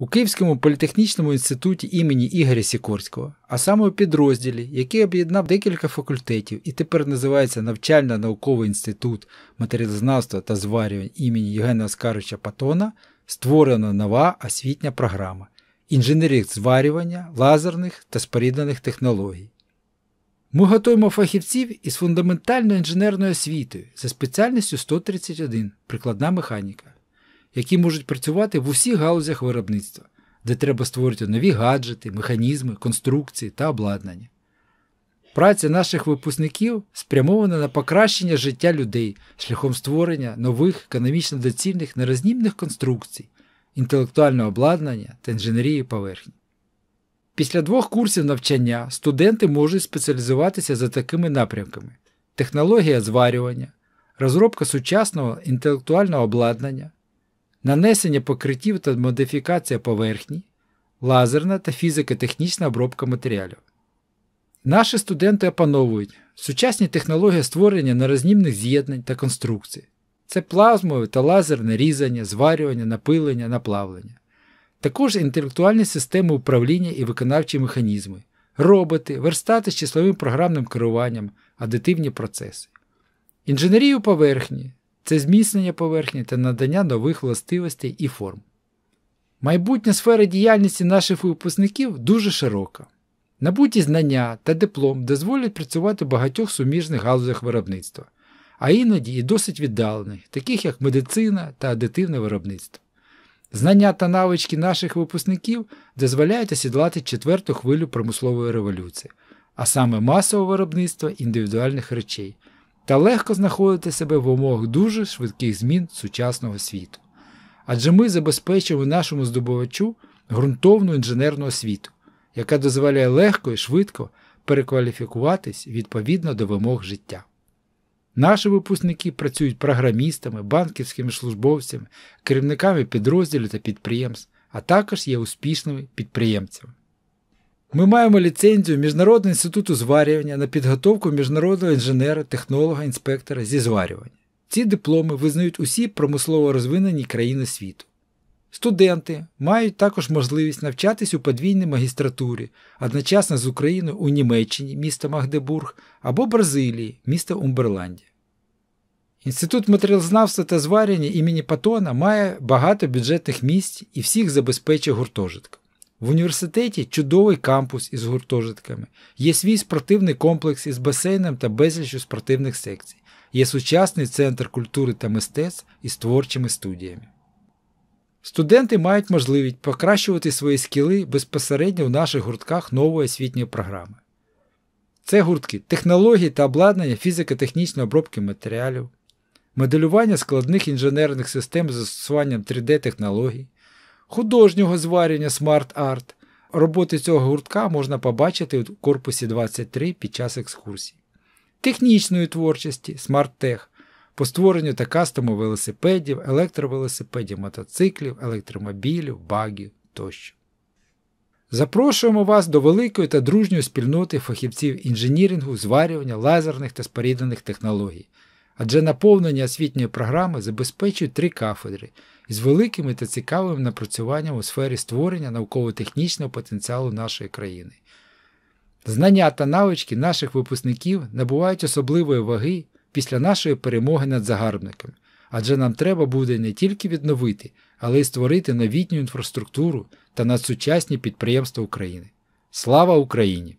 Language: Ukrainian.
у Київському політехнічному інституті імені Ігоря Сікорського, а саме у підрозділі, який об'єднав декілька факультетів і тепер називається Навчально-науковий інститут матеріалізнавства та зварювань імені Євгена Оскаровича Патона, створена нова освітня програма інженерів зварювання, лазерних та споріднених технологій. Ми готуємо фахівців із фундаментальною інженерною освітою за спеціальністю 131 прикладна механіка які можуть працювати в усіх галузях виробництва, де треба створити нові гаджети, механізми, конструкції та обладнання. Праця наших випускників спрямована на покращення життя людей шляхом створення нових економічно доцільних нерознімних конструкцій, інтелектуального обладнання та інженерії поверхні. Після двох курсів навчання студенти можуть спеціалізуватися за такими напрямками: технологія зварювання, розробка сучасного інтелектуального обладнання, нанесення покриттів та модифікація поверхні, лазерна та фізико-технічна обробка матеріалів. Наші студенти опановують сучасні технології створення нерознімних з'єднань та конструкцій. Це плазмове та лазерне різання, зварювання, напилення, наплавлення. Також інтелектуальні системи управління і виконавчі механізми, роботи, верстати з числовим програмним керуванням, адитивні процеси. Інженерію поверхні це зміцнення поверхні та надання нових властивостей і форм. Майбутня сфера діяльності наших випускників дуже широка. Набуті знання та диплом дозволять працювати в багатьох суміжних галузях виробництва, а іноді і досить віддалених, таких як медицина та адитивне виробництво. Знання та навички наших випускників дозволяють осідлати четверту хвилю промислової революції, а саме масове виробництво індивідуальних речей та легко знаходити себе в умовах дуже швидких змін сучасного світу. Адже ми забезпечимо нашому здобувачу ґрунтовну інженерну освіту, яка дозволяє легко і швидко перекваліфікуватись відповідно до вимог життя. Наші випускники працюють програмістами, банківськими службовцями, керівниками підрозділів та підприємств, а також є успішними підприємцями. Ми маємо ліцензію Міжнародного інституту зварювання на підготовку міжнародного інженера, технолога, інспектора зі зварювання. Ці дипломи визнають усі промислово розвинені країни світу. Студенти мають також можливість навчатись у подвійній магістратурі, одночасно з Україною у Німеччині, місто Магдебург або Бразилії, місто Умберланді. Інститут матеріалзнавства та зварювання імені Патона має багато бюджетних місць і всіх забезпечує гуртожитком. В університеті чудовий кампус із гуртожитками, є свій спортивний комплекс із басейном та безлічю спортивних секцій, є сучасний центр культури та мистецтв із творчими студіями. Студенти мають можливість покращувати свої скіли безпосередньо в наших гуртках нової освітньої програми. Це гуртки технології та обладнання фізико-технічної обробки матеріалів, моделювання складних інженерних систем з застосуванням 3D-технологій, художнього зварення смарт-арт. Роботи цього гуртка можна побачити у корпусі 23 під час екскурсії. Технічної творчості смарт-тех по створенню та кастому велосипедів, електровелосипедів, мотоциклів, електромобілів, багів тощо. Запрошуємо вас до великої та дружньої спільноти фахівців інженірингу, зварювання, лазерних та споріднених технологій адже наповнення освітньої програми забезпечують три кафедри із великими та цікавим напрацюванням у сфері створення науково-технічного потенціалу нашої країни. Знання та навички наших випускників набувають особливої ваги після нашої перемоги над загарбниками, адже нам треба буде не тільки відновити, але й створити новітню інфраструктуру та надсучасні підприємства України. Слава Україні!